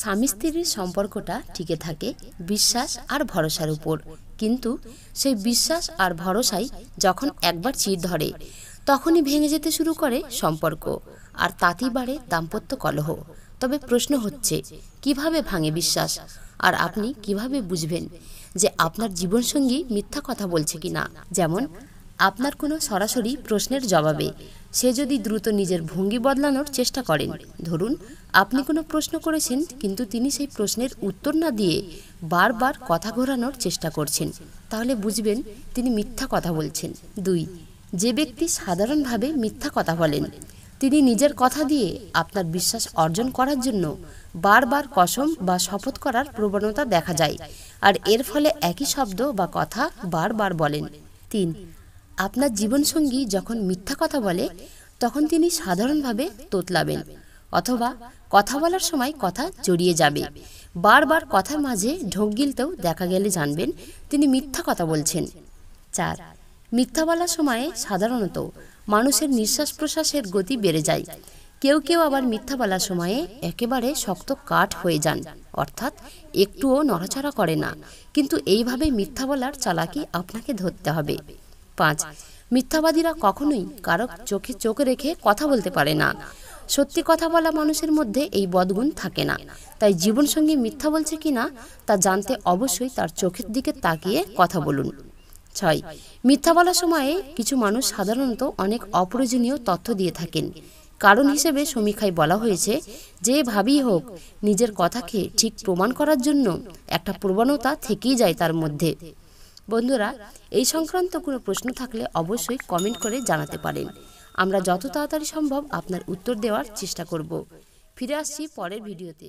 স্বামী স্ত্রীর সম্পর্কটা টিকে থাকে বিশ্বাস আর ভরসার উপর কিন্তু সেই বিশ্বাস আর ভরসাই যখন একবার চির ধরে তখনই ভেঙে যেতে শুরু করে সম্পর্ক আর তাতেই বাড়ে দাম্পত্য কলহ তবে প্রশ্ন হচ্ছে কিভাবে ভাঙে বিশ্বাস আর আপনি কিভাবে বুঝবেন যে আপনার জীবনসঙ্গী মিথ্যা কথা বলছে কি না যেমন আপনার কোনো সরাসরি প্রশ্নের জবাবে সে যদি দ্রুত নিজের ভঙ্গি বদলানোর চেষ্টা করেন ধরুন আপনি কোনো প্রশ্ন করেছেন কিন্তু তিনি সেই প্রশ্নের উত্তর না দিয়ে বারবার কথা ঘোরানোর চেষ্টা করছেন তাহলে বুঝবেন তিনি মিথ্যা কথা বলছেন দুই যে ব্যক্তি সাধারণভাবে মিথ্যা কথা বলেন তিনি নিজের কথা দিয়ে আপনার বিশ্বাস অর্জন করার জন্য বারবার কসম বা শপথ করার প্রবণতা দেখা যায় আর এর ফলে একই শব্দ বা কথা বারবার বলেন তিন আপনার জীবনসঙ্গী যখন মিথ্যা কথা বলে তখন তিনি সাধারণভাবে তোতলাবেন অথবা কথা বলার সময় কথা জড়িয়ে যাবে বারবার কথার মাঝে ঢোক গিলতেও দেখা গেলে জানবেন তিনি মিথ্যা কথা বলছেন চার মিথ্যা বলার সময়ে সাধারণত মানুষের নিঃশ্বাস প্রশ্বাসের গতি বেড়ে যায় কেউ কেউ আবার মিথ্যা বলার সময়ে একেবারে শক্ত কাঠ হয়ে যান অর্থাৎ একটুও নড়াচড়া করে না কিন্তু এইভাবে মিথ্যা বলার চালাকি আপনাকে ধরতে হবে পাঁচ মিথ্যাবাদীরা কখনোই কারো চোখে চোখ রেখে কথা বলতে পারে না সত্যি কথা বলা মানুষের মধ্যে এই বদগুণ থাকে না তাই জীবনসঙ্গী মিথ্যা বলছে কি না তা জানতে অবশ্যই তার চোখের দিকে তাকিয়ে কথা বলুন ছয় মিথ্যা বলার সময়ে কিছু মানুষ সাধারণত অনেক অপ্রয়োজনীয় তথ্য দিয়ে থাকেন কারণ হিসেবে সমীক্ষায় বলা হয়েছে যে ভাবি হোক নিজের কথাকে ঠিক প্রমাণ করার জন্য একটা প্রবণতা থেকেই যায় তার মধ্যে বন্ধুরা এই সংক্রান্ত কোনো প্রশ্ন থাকলে অবশ্যই কমেন্ট করে জানাতে পারেন আমরা যত তাড়াতাড়ি সম্ভব আপনার উত্তর দেওয়ার চেষ্টা করব ফিরে আসছি পরের ভিডিওতে